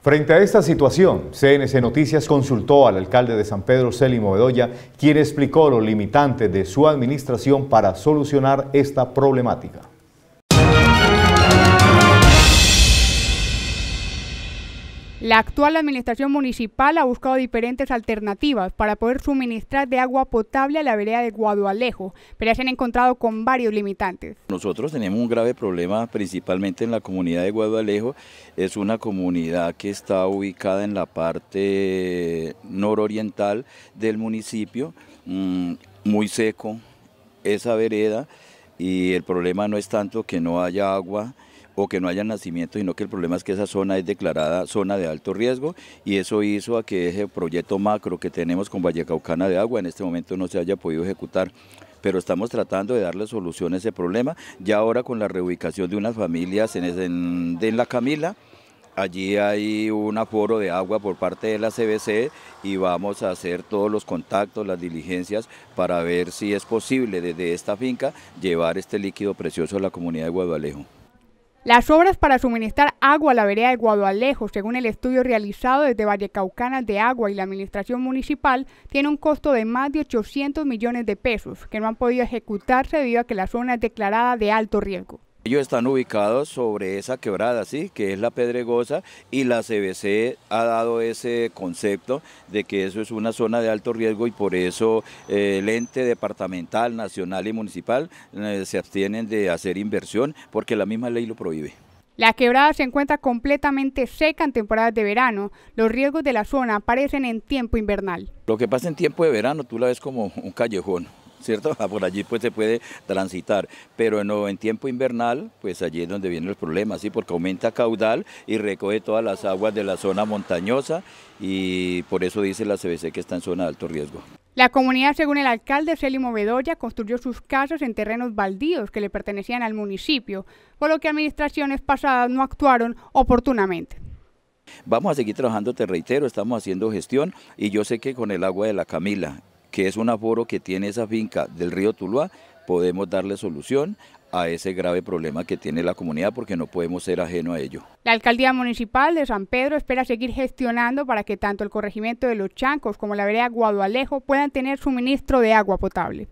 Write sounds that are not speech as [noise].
Frente a esta situación, CNC Noticias consultó al alcalde de San Pedro, Célimo Bedoya, quien explicó los limitantes de su administración para solucionar esta problemática. La actual administración municipal ha buscado diferentes alternativas para poder suministrar de agua potable a la vereda de Guadualejo, pero se han encontrado con varios limitantes. Nosotros tenemos un grave problema principalmente en la comunidad de Guadualejo. Es una comunidad que está ubicada en la parte nororiental del municipio, mm, muy seco esa vereda y el problema no es tanto que no haya agua, o que no haya nacimiento, sino que el problema es que esa zona es declarada zona de alto riesgo y eso hizo a que ese proyecto macro que tenemos con Vallecaucana de Agua en este momento no se haya podido ejecutar pero estamos tratando de darle solución a ese problema. Ya ahora con la reubicación de unas familias en, La Camila, allí hay un aforo de agua por parte de la CBC y vamos a hacer todos los contactos, las diligencias para ver si es posible desde esta finca llevar este líquido precioso a la comunidad de Guadalejo. Las obras para suministrar agua a la vereda de Guadualejo, según el estudio realizado desde Vallecaucanas de Agua y la Administración Municipal, tienen un costo de más de 800 millones de pesos, que no han podido ejecutarse debido a que la zona es declarada de alto riesgo. Ellos están ubicados sobre esa quebrada, ¿sí? que es la Pedregosa, y la CBC ha dado ese concepto de que eso es una zona de alto riesgo y por eso eh, el ente departamental, nacional y municipal eh, se abstienen de hacer inversión porque la misma ley lo prohíbe. La quebrada se encuentra completamente seca en temporadas de verano. Los riesgos de la zona aparecen en tiempo invernal. Lo que pasa en tiempo de verano tú la ves como un callejón, ¿cierto? [laughs] Ah, por allí pues se puede transitar, pero en, en tiempo invernal, pues allí es donde vienen los problemas, ¿sí? Porque aumenta caudal y recoge todas las aguas de la zona montañosa y por eso dice la CBC que está en zona de alto riesgo. La comunidad, según el alcalde Celimo Bedoya, construyó sus casas en terrenos baldíos que le pertenecían al municipio, por lo que administraciones pasadas no actuaron oportunamente. Vamos a seguir trabajando, te reitero, estamos haciendo gestión y yo sé que con el agua de la Camila que es un aforo que tiene esa finca del río Tuluá, podemos darle solución a ese grave problema que tiene la comunidad porque no podemos ser ajeno a ello. La alcaldía municipal de San Pedro espera seguir gestionando para que tanto el corregimiento de Los Chancos como la vereda Guadualejo puedan tener suministro de agua potable.